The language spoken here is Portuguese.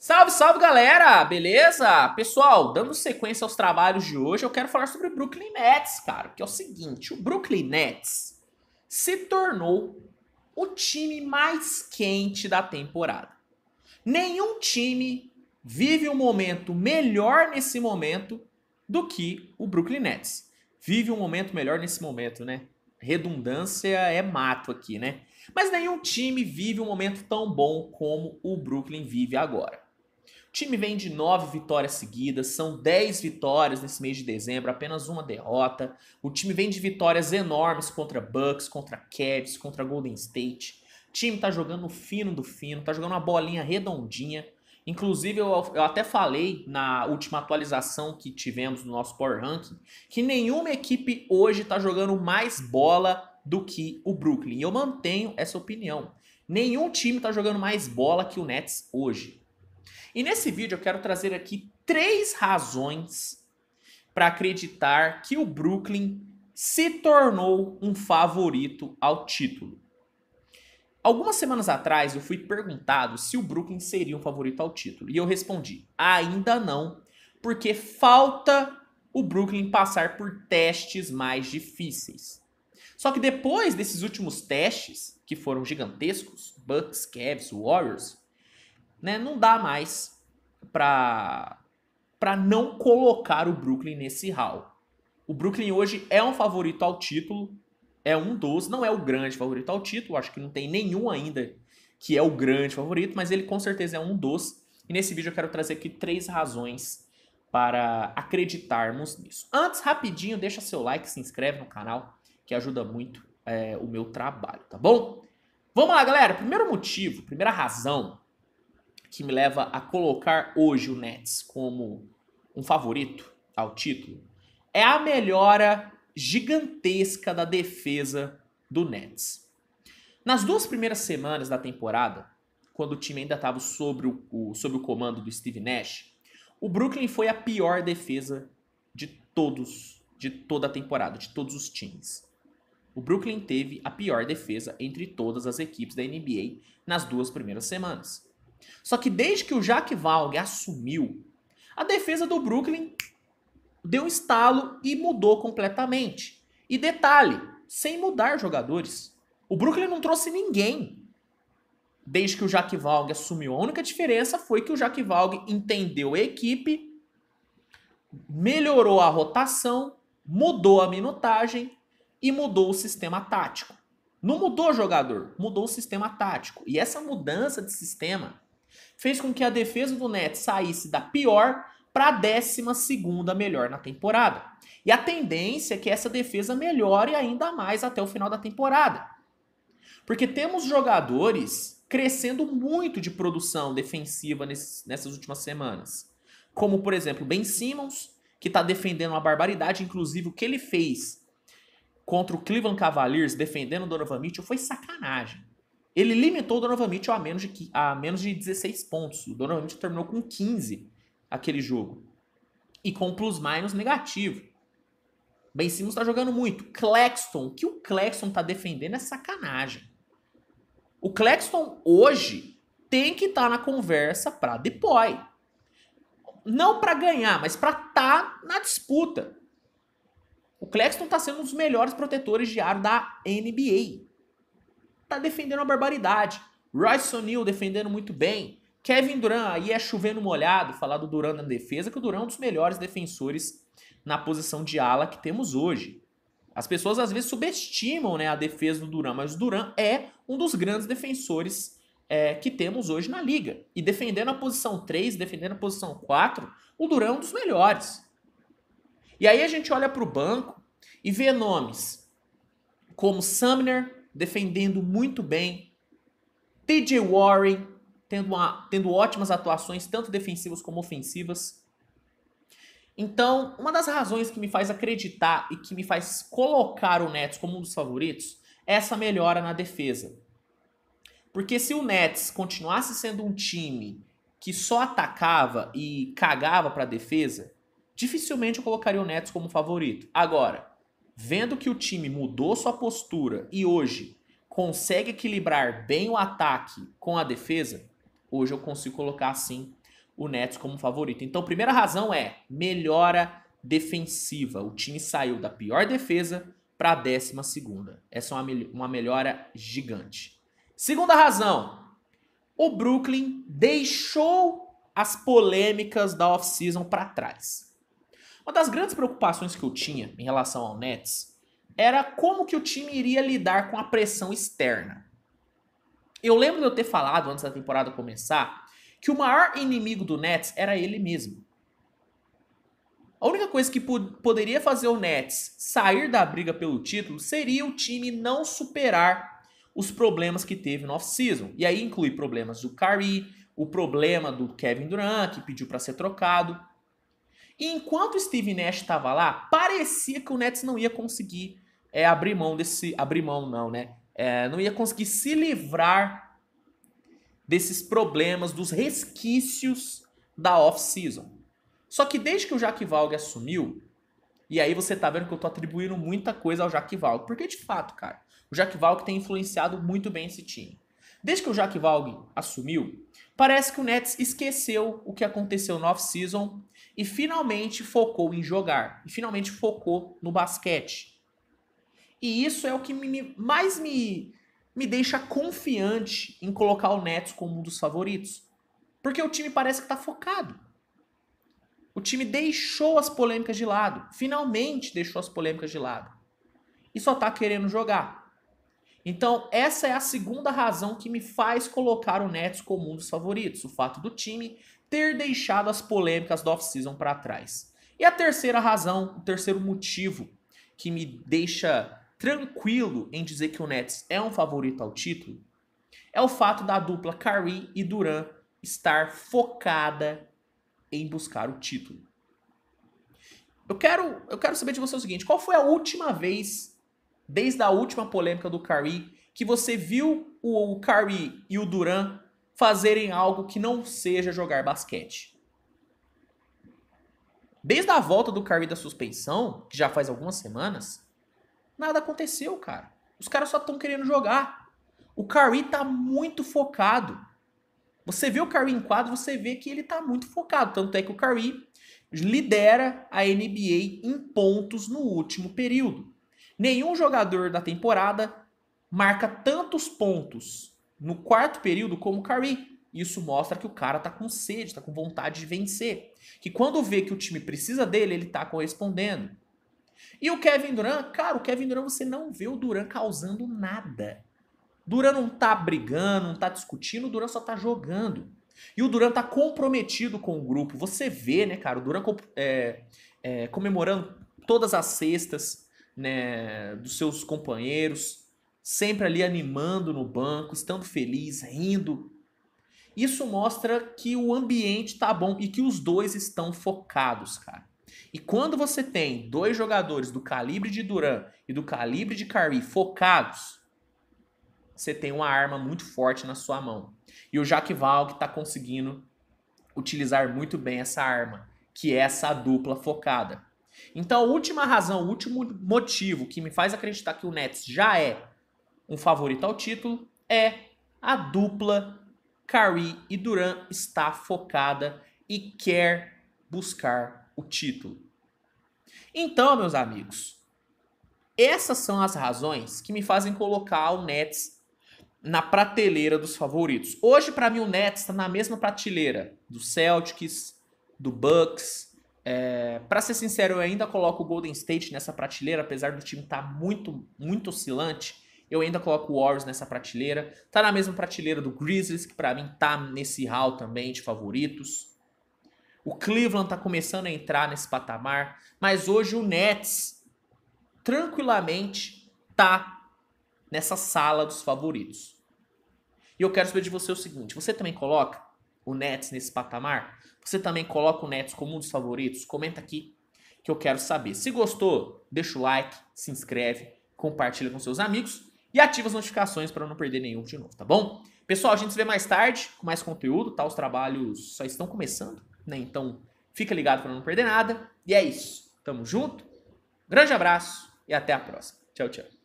Salve, salve galera! Beleza? Pessoal, dando sequência aos trabalhos de hoje, eu quero falar sobre o Brooklyn Nets, cara. Que é o seguinte: o Brooklyn Nets se tornou o time mais quente da temporada. Nenhum time vive um momento melhor nesse momento do que o Brooklyn Nets. Vive um momento melhor nesse momento, né? Redundância é mato aqui, né? Mas nenhum time vive um momento tão bom como o Brooklyn vive agora time vem de nove vitórias seguidas, são dez vitórias nesse mês de dezembro, apenas uma derrota. O time vem de vitórias enormes contra Bucks, contra Cavs, contra Golden State. O time tá jogando fino do fino, tá jogando uma bolinha redondinha. Inclusive, eu, eu até falei na última atualização que tivemos no nosso Power Ranking que nenhuma equipe hoje tá jogando mais bola do que o Brooklyn. E eu mantenho essa opinião. Nenhum time tá jogando mais bola que o Nets hoje. E nesse vídeo eu quero trazer aqui três razões para acreditar que o Brooklyn se tornou um favorito ao título. Algumas semanas atrás eu fui perguntado se o Brooklyn seria um favorito ao título e eu respondi: ainda não, porque falta o Brooklyn passar por testes mais difíceis. Só que depois desses últimos testes, que foram gigantescos, Bucks, Cavs, Warriors, né? Não dá mais para para não colocar o Brooklyn nesse hall. O Brooklyn hoje é um favorito ao título, é um dos, não é o grande favorito ao título, acho que não tem nenhum ainda que é o grande favorito, mas ele com certeza é um dos. E nesse vídeo eu quero trazer aqui três razões para acreditarmos nisso. Antes, rapidinho, deixa seu like, se inscreve no canal, que ajuda muito é, o meu trabalho, tá bom? Vamos lá, galera. Primeiro motivo, primeira razão que me leva a colocar hoje o Nets como um favorito ao título é a melhora gigantesca da defesa do Nets. Nas duas primeiras semanas da temporada, quando o time ainda estava sob o, o, o comando do Steve Nash, o Brooklyn foi a pior defesa de todos, de toda a temporada, de todos os times. O Brooklyn teve a pior defesa entre todas as equipes da NBA nas duas primeiras semanas. Só que desde que o Jack Valg assumiu, a defesa do Brooklyn deu um estalo e mudou completamente. E detalhe, sem mudar jogadores. O Brooklyn não trouxe ninguém desde que o Jack Valg assumiu. A única diferença foi que o Jack Valg entendeu a equipe, melhorou a rotação, mudou a minutagem e mudou o sistema tático. Não mudou o jogador, mudou o sistema tático. E essa mudança de sistema fez com que a defesa do Nets saísse da pior para a 12 melhor na temporada. E a tendência é que essa defesa melhore ainda mais até o final da temporada. Porque temos jogadores crescendo muito de produção defensiva nesses, nessas últimas semanas. Como, por exemplo, Ben Simmons, que está defendendo uma barbaridade, inclusive o que ele fez contra o Cleveland Cavaliers defendendo o Donovan Mitchell foi sacanagem. Ele limitou o Donovan Mitchell a menos de, a menos de 16 pontos. O Donovan Mitchell terminou com 15 aquele jogo. E com plus-minus negativo. Ben Simmons está jogando muito. Claxton, o que o Claxton está defendendo é sacanagem. O Claxton hoje tem que estar tá na conversa para deploy. Não para ganhar, mas para estar tá na disputa. O Claxton está sendo um dos melhores protetores de ar da NBA tá defendendo a barbaridade. Royce O'Neal defendendo muito bem. Kevin Durant aí é chovendo molhado, falar do Durant na defesa, que o Durant é um dos melhores defensores na posição de ala que temos hoje. As pessoas às vezes subestimam né, a defesa do Durant, mas o Durant é um dos grandes defensores é, que temos hoje na liga. E defendendo a posição 3, defendendo a posição 4, o Durant é um dos melhores. E aí a gente olha para o banco e vê nomes como Sumner, defendendo muito bem. T.J. Warren tendo, uma, tendo ótimas atuações, tanto defensivas como ofensivas. Então, uma das razões que me faz acreditar e que me faz colocar o Nets como um dos favoritos é essa melhora na defesa. Porque se o Nets continuasse sendo um time que só atacava e cagava para a defesa, dificilmente eu colocaria o Nets como favorito. Agora, Vendo que o time mudou sua postura e hoje consegue equilibrar bem o ataque com a defesa, hoje eu consigo colocar assim o Nets como favorito. Então, primeira razão é melhora defensiva. O time saiu da pior defesa para a décima segunda. Essa é uma, uma melhora gigante. Segunda razão, o Brooklyn deixou as polêmicas da off-season para trás. Uma das grandes preocupações que eu tinha em relação ao Nets era como que o time iria lidar com a pressão externa. Eu lembro de eu ter falado antes da temporada começar que o maior inimigo do Nets era ele mesmo. A única coisa que poderia fazer o Nets sair da briga pelo título seria o time não superar os problemas que teve no off-season. E aí inclui problemas do Curry, o problema do Kevin Durant, que pediu para ser trocado. E enquanto o Steve Nash estava lá, parecia que o Nets não ia conseguir é, abrir mão desse. Abrir mão, não, né? É, não ia conseguir se livrar desses problemas, dos resquícios da off-season. Só que desde que o Jack Valg assumiu, e aí você tá vendo que eu tô atribuindo muita coisa ao Jack Valg, porque de fato, cara, o Jack Valg tem influenciado muito bem esse time. Desde que o Jack Valg assumiu, parece que o Nets esqueceu o que aconteceu no off-season e finalmente focou em jogar, e finalmente focou no basquete. E isso é o que me, mais me, me deixa confiante em colocar o Nets como um dos favoritos. Porque o time parece que está focado. O time deixou as polêmicas de lado, finalmente deixou as polêmicas de lado. E só está querendo jogar. Então, essa é a segunda razão que me faz colocar o Nets como um dos favoritos, o fato do time ter deixado as polêmicas do off-season para trás. E a terceira razão, o terceiro motivo que me deixa tranquilo em dizer que o Nets é um favorito ao título, é o fato da dupla Curry e Duran estar focada em buscar o título. Eu quero, eu quero saber de você o seguinte, qual foi a última vez desde a última polêmica do Curry, que você viu o, Curry e o Duran fazerem algo que não seja jogar basquete. Desde a volta do Curry da suspensão, que já faz algumas semanas, nada aconteceu, cara. Os caras só estão querendo jogar. O Curry tá muito focado. Você vê o Curry em quadro, você vê que ele tá muito focado. Tanto é que o Curry lidera a NBA em pontos no último período. Nenhum jogador da temporada marca tantos pontos no quarto período como o Curry. Isso mostra que o cara tá com sede, tá com vontade de vencer. Que quando vê que o time precisa dele, ele tá correspondendo. E o Kevin Durant, cara, o Kevin Durant você não vê o Durant causando nada. Durant não tá brigando, não tá discutindo, o Durant só tá jogando. E o Durant tá comprometido com o grupo. Você vê, né, cara, o Durant é, é, comemorando todas as sextas, né, dos seus companheiros, sempre ali animando no banco, estando feliz, rindo. Isso mostra que o ambiente tá bom e que os dois estão focados, cara. E quando você tem dois jogadores do calibre de Duran e do calibre de Curry focados, você tem uma arma muito forte na sua mão. E o Jack Val que está conseguindo utilizar muito bem essa arma, que é essa dupla focada. Então, a última razão, o último motivo que me faz acreditar que o Nets já é um favorito ao título é a dupla Curry e Duran está focada e quer buscar o título. Então, meus amigos, essas são as razões que me fazem colocar o Nets na prateleira dos favoritos. Hoje, para mim, o Nets está na mesma prateleira do Celtics, do Bucks, é, para ser sincero, eu ainda coloco o Golden State nessa prateleira, apesar do time estar tá muito, muito oscilante. Eu ainda coloco o Warriors nessa prateleira. Tá na mesma prateleira do Grizzlies, que para mim tá nesse hall também de favoritos. O Cleveland tá começando a entrar nesse patamar, mas hoje o Nets tranquilamente tá nessa sala dos favoritos. E eu quero saber de você o seguinte, você também coloca o Nets nesse patamar? Você também coloca o Nets como um dos favoritos? Comenta aqui que eu quero saber. Se gostou, deixa o like, se inscreve, compartilha com seus amigos e ativa as notificações para não perder nenhum de novo, tá bom? Pessoal, a gente se vê mais tarde com mais conteúdo, tá? Os trabalhos só estão começando, né? Então fica ligado para não perder nada. E é isso. Tamo junto. Grande abraço e até a próxima. Tchau, tchau.